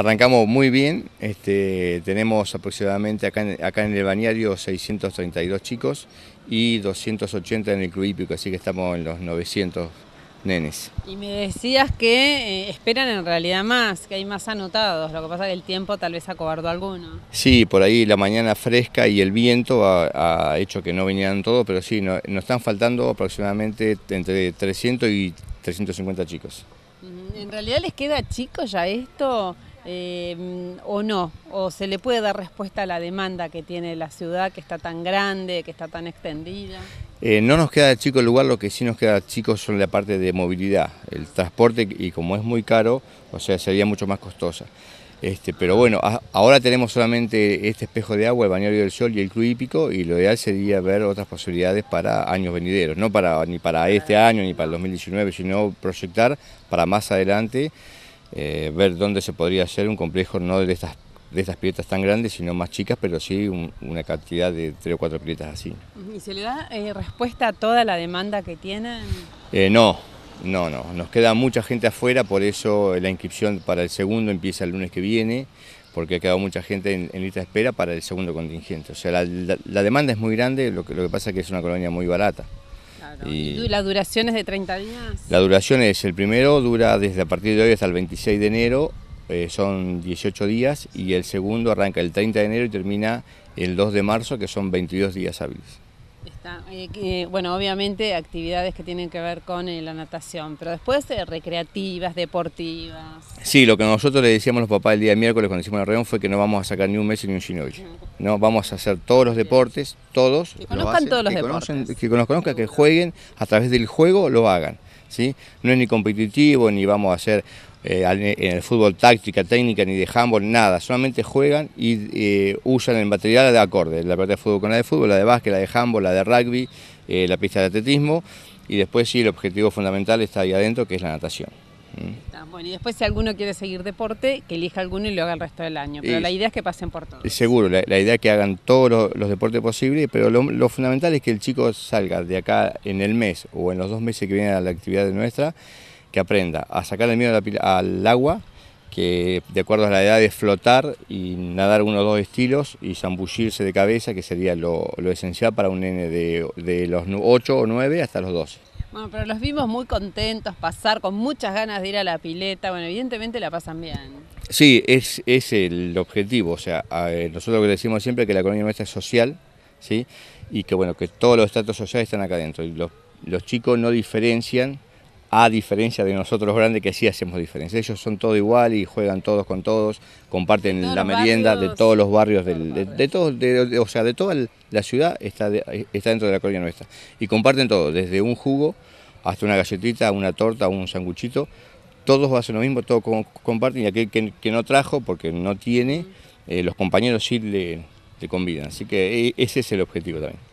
Arrancamos muy bien, este, tenemos aproximadamente acá en, el bañario 632 chicos y 280 en el club hípico, así que estamos en los 900 nenes. Y me decías que eh, esperan en realidad más, que hay más anotados, lo que pasa es que el tiempo tal vez acobardó alguno. Sí, por ahí la mañana fresca y el viento ha, hecho que no vinieran todos, pero sí, nos están faltando aproximadamente entre 300 y 350 chicos. En realidad les queda chicos ya esto, Em, o no, o se le puede dar respuesta a la demanda que tiene la ciudad, que está tan grande, que está tan extendida. Eh, no nos queda chico el lugar, lo que sí nos queda chico son la parte de movilidad, el transporte, y como es muy caro, o sea, sería mucho más costosa. Este, pero bueno, ahora tenemos solamente este espejo de agua, el bañario del sol y el club hípico, y lo ideal sería ver otras posibilidades para años venideros, no para, ni para este año ni para el 2019, sino proyectar para más adelante eh, ver dónde se podría hacer un complejo no de estas, de estas piletas tan grandes, sino más chicas, pero sí una cantidad de tres o cuatro piletas así. ¿Y se le da eh, respuesta a toda la demanda que tienen? Eh, no, no, no. Nos queda mucha gente afuera, por eso la inscripción para el segundo empieza el lunes que viene, porque ha quedado mucha gente en, lista de espera para el segundo contingente. O sea, la, demanda es muy grande, lo que, lo que pasa es que es una colonia muy barata. Y, la duración es de 30 días? La duración es, el primero dura desde a partir de hoy hasta el 26 de enero, eh, son 18 días, y el segundo arranca el 30 de enero y termina el 2 de marzo, que son 22 días hábiles. Está. Eh, bueno, obviamente actividades que tienen que ver con eh, la natación, pero después eh, recreativas, deportivas. Sí, lo que nosotros le decíamos a los papás el día de miércoles cuando hicimos la reunión fue que no vamos a sacar ni un mes ni un shinobi. No, vamos a hacer todos los deportes, todos. Que conozcan todos los deportes. que conozcan, que jueguen, a través del juego lo hagan. No es ni competitivo, ni vamos a hacer eh, en el fútbol táctica, técnica, ni de handball, nada. Solamente juegan y eh, usan el material de acorde. La parte de fútbol con la de fútbol, la de básquet, la de handball, la de rugby, eh, la pista de atletismo. Y después sí, el objetivo fundamental está ahí adentro, que es la natación bueno, y después si alguno quiere seguir deporte, que elija alguno y lo haga el resto del año. Pero la idea es que pasen por todos. Seguro, la, idea es que hagan todos los, deportes posibles, pero lo, fundamental es que el chico salga de acá en el mes o en los dos meses que viene a la actividad de nuestra, que aprenda a sacar el miedo al agua, que de acuerdo a la edad es flotar y nadar uno o dos estilos y zambullirse de cabeza, que sería lo, esencial para un nene de, de los 8 o 9 hasta los 12. Bueno, pero los vimos muy contentos pasar, con muchas ganas de ir a la pileta. Bueno, evidentemente la pasan bien. Sí, es, el objetivo. O sea, eh, nosotros lo que decimos siempre que la economía nuestra es social, ¿sí? Y que bueno, que todos los estratos sociales están acá adentro. Y los chicos no diferencian a diferencia de nosotros grandes que sí hacemos diferencia. Ellos son todo igual y juegan todos con todos, comparten la merienda de todos los barrios, de, de, o sea, de toda la ciudad está, está dentro de la colonia nuestra. Y comparten todo, desde un jugo hasta una galletita, una torta, un sanguchito, todos hacen lo mismo, todos comparten y aquel que, no trajo porque no tiene, eh, los compañeros sí le, le convidan. Así que eh, ese es el objetivo también.